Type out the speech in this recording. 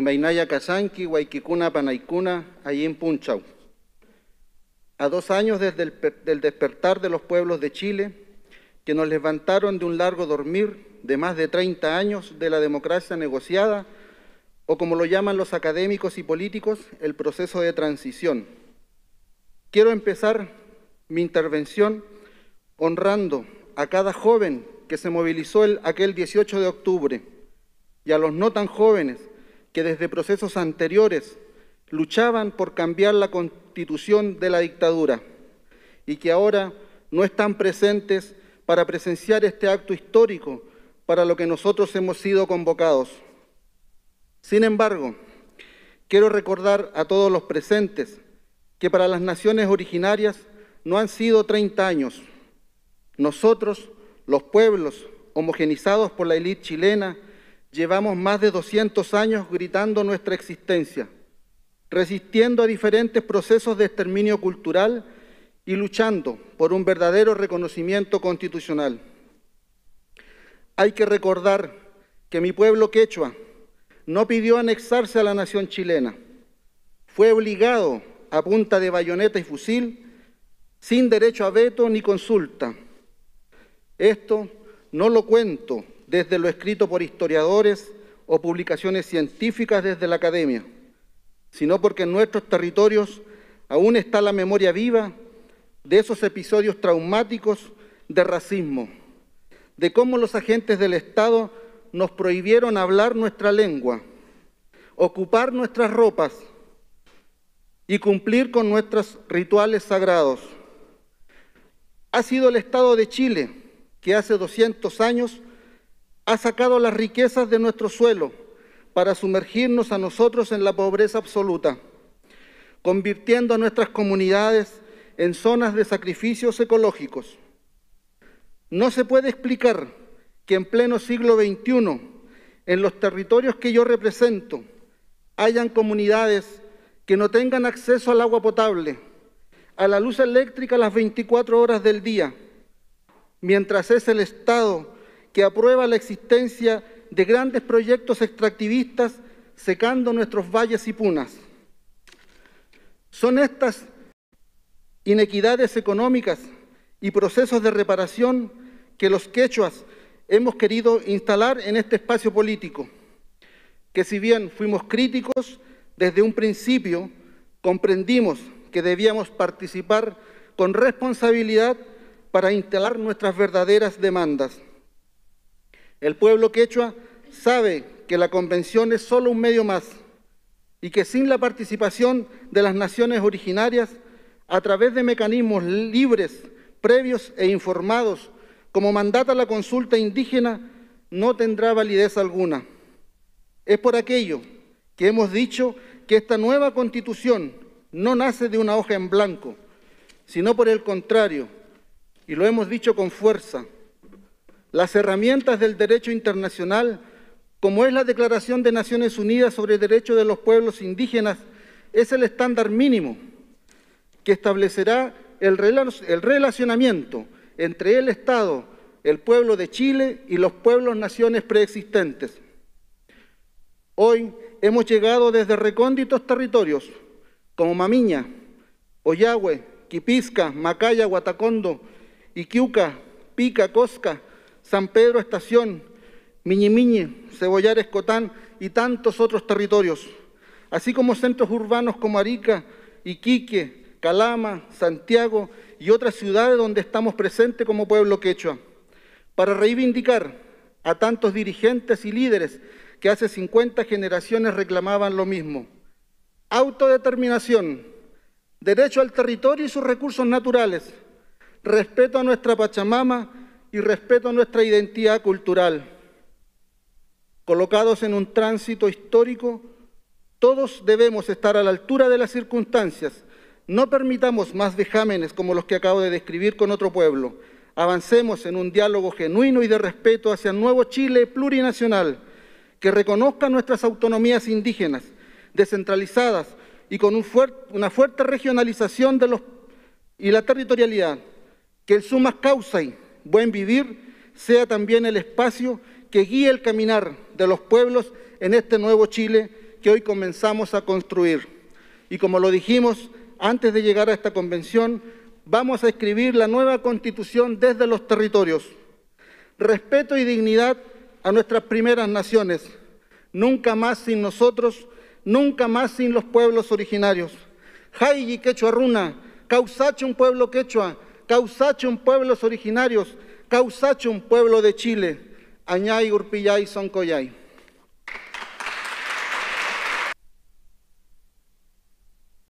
mainaya kasanki, Huayquicuna, Panaycuna, allí en Punchau. A dos años desde el del despertar de los pueblos de Chile, que nos levantaron de un largo dormir de más de 30 años de la democracia negociada, o como lo llaman los académicos y políticos, el proceso de transición. Quiero empezar mi intervención honrando a cada joven que se movilizó el, aquel 18 de octubre y a los no tan jóvenes que desde procesos anteriores luchaban por cambiar la constitución de la dictadura y que ahora no están presentes para presenciar este acto histórico para lo que nosotros hemos sido convocados. Sin embargo, quiero recordar a todos los presentes que para las naciones originarias no han sido 30 años. Nosotros, los pueblos homogenizados por la élite chilena, Llevamos más de 200 años gritando nuestra existencia, resistiendo a diferentes procesos de exterminio cultural y luchando por un verdadero reconocimiento constitucional. Hay que recordar que mi pueblo quechua no pidió anexarse a la nación chilena. Fue obligado a punta de bayoneta y fusil, sin derecho a veto ni consulta. Esto no lo cuento desde lo escrito por historiadores o publicaciones científicas desde la academia, sino porque en nuestros territorios aún está la memoria viva de esos episodios traumáticos de racismo, de cómo los agentes del Estado nos prohibieron hablar nuestra lengua, ocupar nuestras ropas y cumplir con nuestros rituales sagrados. Ha sido el Estado de Chile que hace 200 años ha sacado las riquezas de nuestro suelo para sumergirnos a nosotros en la pobreza absoluta, convirtiendo a nuestras comunidades en zonas de sacrificios ecológicos. No se puede explicar que en pleno siglo XXI, en los territorios que yo represento, hayan comunidades que no tengan acceso al agua potable, a la luz eléctrica las 24 horas del día, mientras es el Estado que aprueba la existencia de grandes proyectos extractivistas secando nuestros valles y punas. Son estas inequidades económicas y procesos de reparación que los quechuas hemos querido instalar en este espacio político, que si bien fuimos críticos desde un principio, comprendimos que debíamos participar con responsabilidad para instalar nuestras verdaderas demandas. El pueblo quechua sabe que la convención es solo un medio más y que sin la participación de las naciones originarias, a través de mecanismos libres, previos e informados, como mandata la consulta indígena, no tendrá validez alguna. Es por aquello que hemos dicho que esta nueva constitución no nace de una hoja en blanco, sino por el contrario, y lo hemos dicho con fuerza, las herramientas del derecho internacional, como es la Declaración de Naciones Unidas sobre el Derecho de los Pueblos Indígenas, es el estándar mínimo que establecerá el relacionamiento entre el Estado, el pueblo de Chile y los pueblos naciones preexistentes. Hoy hemos llegado desde recónditos territorios como Mamiña, Oyagüe, Quipisca, Macaya, Guatacondo, Iquiuca, Pica, Cosca, San Pedro Estación, Miñimiñe, Cebollares Cotán y tantos otros territorios, así como centros urbanos como Arica, Iquique, Calama, Santiago y otras ciudades donde estamos presentes como pueblo quechua, para reivindicar a tantos dirigentes y líderes que hace 50 generaciones reclamaban lo mismo. Autodeterminación, derecho al territorio y sus recursos naturales, respeto a nuestra Pachamama y respeto a nuestra identidad cultural. Colocados en un tránsito histórico, todos debemos estar a la altura de las circunstancias. No permitamos más vejámenes como los que acabo de describir con otro pueblo. Avancemos en un diálogo genuino y de respeto hacia un nuevo Chile plurinacional, que reconozca nuestras autonomías indígenas, descentralizadas y con una fuerte regionalización de los y la territorialidad, que el sumas causa y buen vivir, sea también el espacio que guíe el caminar de los pueblos en este nuevo Chile que hoy comenzamos a construir. Y como lo dijimos antes de llegar a esta convención, vamos a escribir la nueva constitución desde los territorios. Respeto y dignidad a nuestras primeras naciones. Nunca más sin nosotros, nunca más sin los pueblos originarios. y quechua runa, Causache un pueblo quechua, Causachun pueblos originarios, un pueblo de Chile, Añay, Urpillay, Soncoyay.